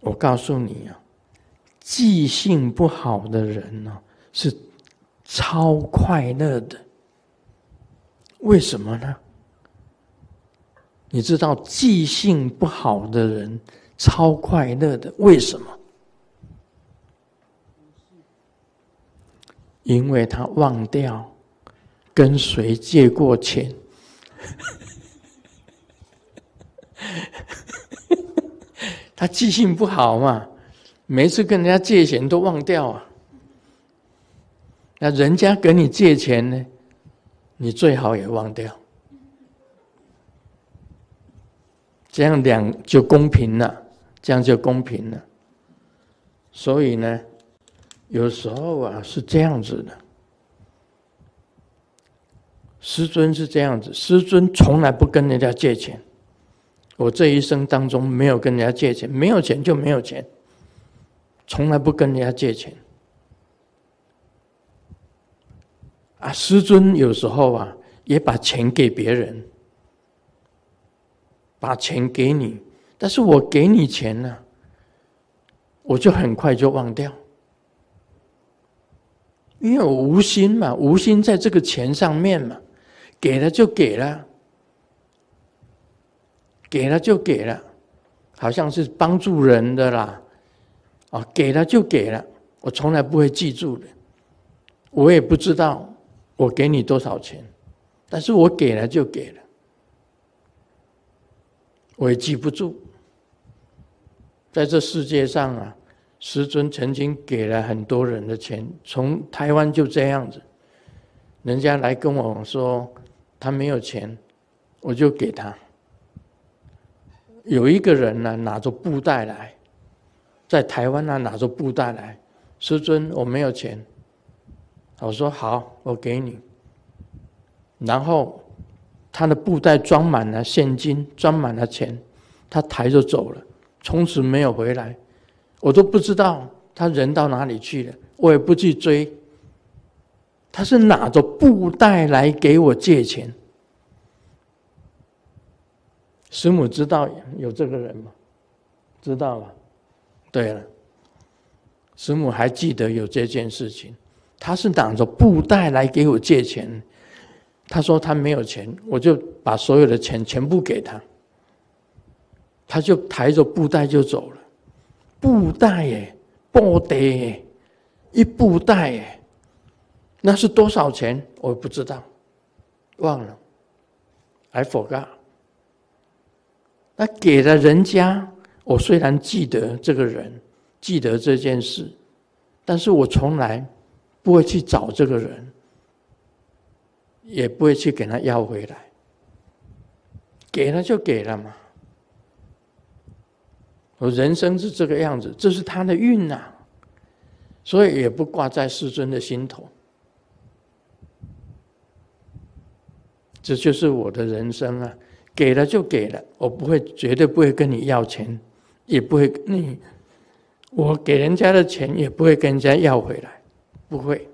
我告诉你啊，记性不好的人呢是超快乐的，为什么呢？你知道记性不好的人超快乐的为什么？因为他忘掉跟谁借过钱。他记性不好嘛，每次跟人家借钱都忘掉啊。那人家跟你借钱呢，你最好也忘掉，这样两就公平了，这样就公平了。所以呢，有时候啊是这样子的。师尊是这样子，师尊从来不跟人家借钱。我这一生当中没有跟人家借钱，没有钱就没有钱，从来不跟人家借钱。啊，师尊有时候啊也把钱给别人，把钱给你，但是我给你钱呢，我就很快就忘掉，因为我无心嘛，无心在这个钱上面嘛，给了就给了。给了就给了，好像是帮助人的啦，哦，给了就给了，我从来不会记住的，我也不知道我给你多少钱，但是我给了就给了，我也记不住。在这世界上啊，师尊曾经给了很多人的钱，从台湾就这样子，人家来跟我说他没有钱，我就给他。有一个人呢，拿着布袋来，在台湾那拿着布袋来，师尊，我没有钱。我说好，我给你。然后他的布袋装满了现金，装满了钱，他抬着走了，从此没有回来。我都不知道他人到哪里去了，我也不去追。他是拿着布袋来给我借钱。师母知道有这个人吗？知道了。对了，师母还记得有这件事情。他是拿着布袋来给我借钱，他说他没有钱，我就把所有的钱全部给他，他就抬着布袋就走了。布袋耶，布袋耶，一布袋耶，那是多少钱？我不知道，忘了，I forgot。那给了人家，我虽然记得这个人，记得这件事，但是我从来不会去找这个人，也不会去给他要回来。给了就给了嘛，我人生是这个样子，这是他的运呐，所以也不挂在世尊的心头。这就是我的人生啊。给了就给了，我不会，绝对不会跟你要钱，也不会你，我给人家的钱也不会跟人家要回来，不会。